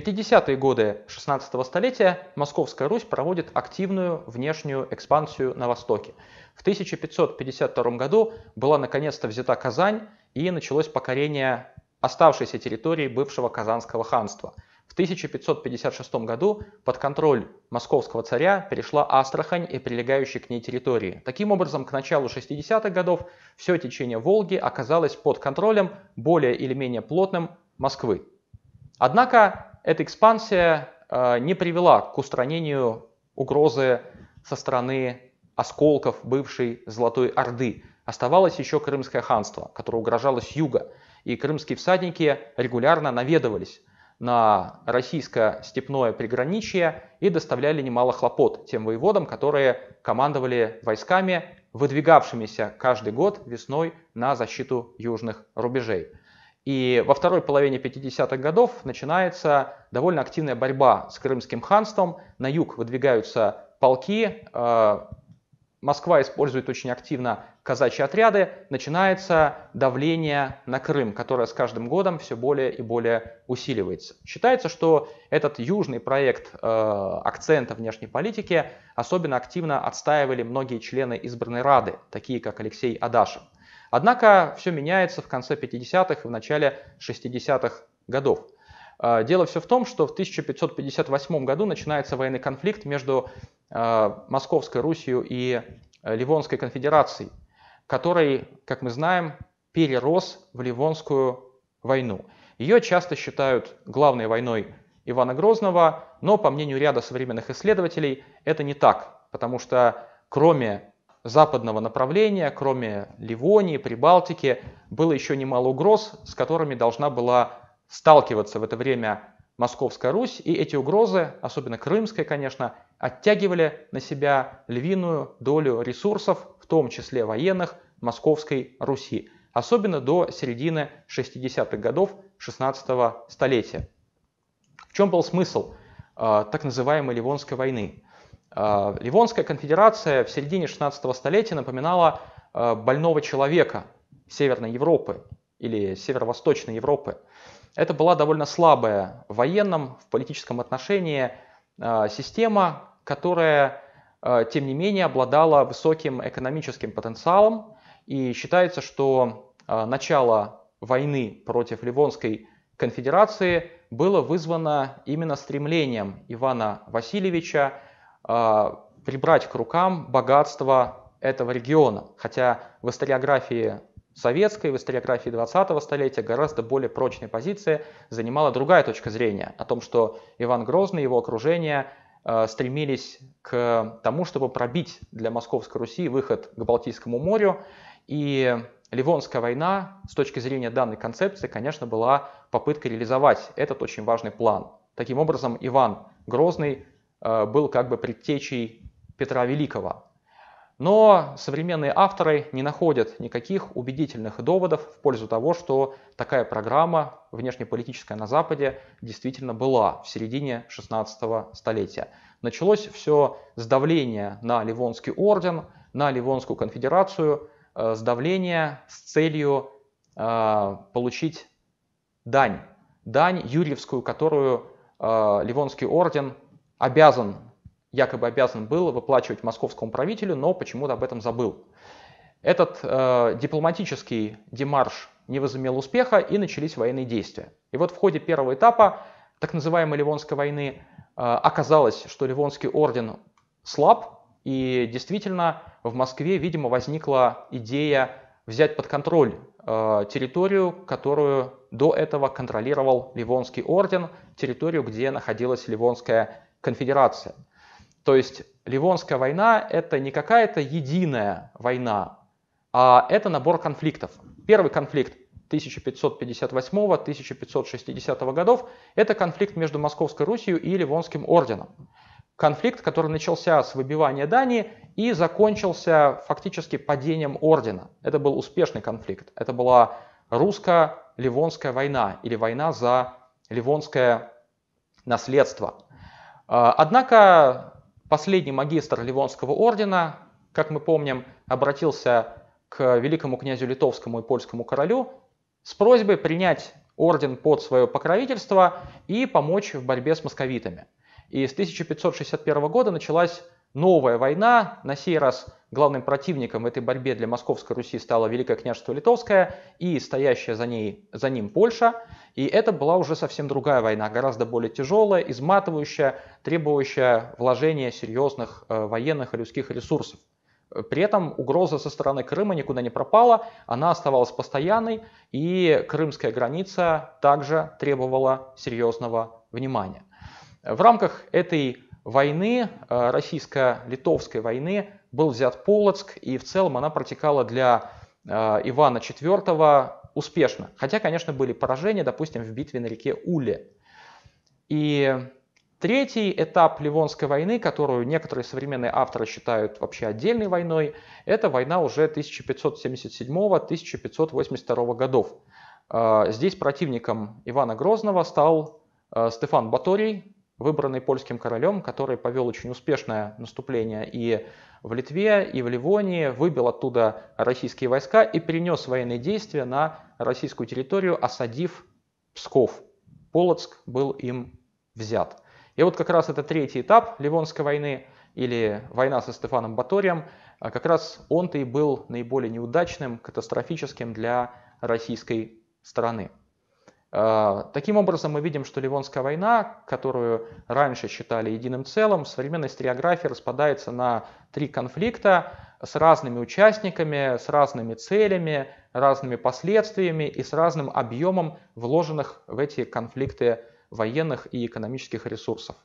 50-е годы 16 столетия Московская Русь проводит активную внешнюю экспансию на Востоке. В 1552 году была наконец-то взята Казань и началось покорение оставшейся территории бывшего Казанского ханства. В 1556 году под контроль московского царя перешла Астрахань и прилегающие к ней территории. Таким образом, к началу 60-х годов все течение Волги оказалось под контролем более или менее плотным Москвы. Однако эта экспансия э, не привела к устранению угрозы со стороны осколков бывшей Золотой Орды. Оставалось еще Крымское ханство, которое угрожало с юга. И крымские всадники регулярно наведывались на российское степное приграничье и доставляли немало хлопот тем воеводам, которые командовали войсками, выдвигавшимися каждый год весной на защиту южных рубежей. И во второй половине 50-х годов начинается довольно активная борьба с Крымским ханством. На юг выдвигаются полки, э, Москва использует очень активно казачьи отряды, начинается давление на Крым, которое с каждым годом все более и более усиливается. Считается, что этот южный проект э, акцента внешней политики особенно активно отстаивали многие члены избранной Рады, такие как Алексей Адашев. Однако все меняется в конце 50-х и в начале 60-х годов. А, дело все в том, что в 1558 году начинается военный конфликт между а, Московской Русью и э, Ливонской конфедерацией, который, как мы знаем, перерос в Ливонскую войну. Ее часто считают главной войной Ивана Грозного, но, по мнению ряда современных исследователей, это не так, потому что кроме западного направления, кроме Ливонии, Прибалтики, было еще немало угроз, с которыми должна была сталкиваться в это время Московская Русь, и эти угрозы, особенно крымская, конечно, оттягивали на себя львиную долю ресурсов, в том числе военных, Московской Руси, особенно до середины 60-х годов 16 -го столетия. В чем был смысл э, так называемой Ливонской войны? Э, Ливонская конфедерация в середине 16 столетия напоминала э, больного человека Северной Европы или Северо-Восточной Европы. Это была довольно слабая в военном, в политическом отношении э, система, которая, тем не менее, обладала высоким экономическим потенциалом. И считается, что начало войны против Ливонской конфедерации было вызвано именно стремлением Ивана Васильевича а, прибрать к рукам богатство этого региона. Хотя в историографии советской, в историографии 20-го столетия гораздо более прочной позиции занимала другая точка зрения о том, что Иван Грозный и его окружение а, стремились к тому, чтобы пробить для Московской Руси выход к Балтийскому морю. И Ливонская война с точки зрения данной концепции, конечно, была попыткой реализовать этот очень важный план. Таким образом, Иван Грозный Э, был как бы предтечей Петра Великого. Но современные авторы не находят никаких убедительных доводов в пользу того, что такая программа внешнеполитическая на Западе действительно была в середине 16 столетия. Началось все с давления на Ливонский орден, на Ливонскую конфедерацию, э, с давления с целью э, получить дань, дань юрьевскую, которую Ливонский орден обязан, якобы обязан был выплачивать московскому правителю, но почему-то об этом забыл. Этот э, дипломатический демарш не возымел успеха и начались военные действия. И вот в ходе первого этапа так называемой Ливонской войны э, оказалось, что Ливонский орден слаб, и действительно в Москве, видимо, возникла идея взять под контроль э, территорию, которую до этого контролировал Ливонский орден, территорию, где находилась Ливонская конфедерация. То есть Ливонская война – это не какая-то единая война, а это набор конфликтов. Первый конфликт 1558-1560 годов – это конфликт между Московской Русью и Ливонским орденом. Конфликт, который начался с выбивания Дании и закончился фактически падением ордена. Это был успешный конфликт. Это была русско-ливонская война или война за ливонское наследство. А, однако последний магистр Ливонского ордена, как мы помним, обратился к великому князю литовскому и польскому королю с просьбой принять орден под свое покровительство и помочь в борьбе с московитами. И с 1561 года началась новая война. На сей раз главным противником в этой борьбе для Московской Руси стало Великое княжество Литовское и стоящая за, ней, за ним Польша. И это была уже совсем другая война, гораздо более тяжелая, изматывающая, требующая вложения серьезных э, военных и людских ресурсов. При этом угроза со стороны Крыма никуда не пропала, она оставалась постоянной, и крымская граница также требовала серьезного внимания. В рамках этой войны, э, российско-литовской войны, был взят Полоцк, и в целом она протекала для э, Ивана IV успешно. Хотя, конечно, были поражения, допустим, в битве на реке Уле. И третий этап Ливонской войны, которую некоторые современные авторы считают вообще отдельной войной, это война уже 1577-1582 годов. Э, здесь противником Ивана Грозного стал Стефан Баторий, выбранный польским королем, который повел очень успешное наступление и в Литве, и в Ливонии, выбил оттуда российские войска и перенес военные действия на российскую территорию, осадив Псков. Полоцк был им взят. И вот как раз это третий этап Ливонской войны или война со Стефаном Баторием, а как раз он-то и был наиболее неудачным, катастрофическим для российской страны. А, таким образом, мы видим, что Ливонская война, которую раньше считали единым целым, в современной историографии распадается на три конфликта с разными участниками, с разными целями, разными последствиями и с разным объемом вложенных в эти конфликты военных и экономических ресурсов.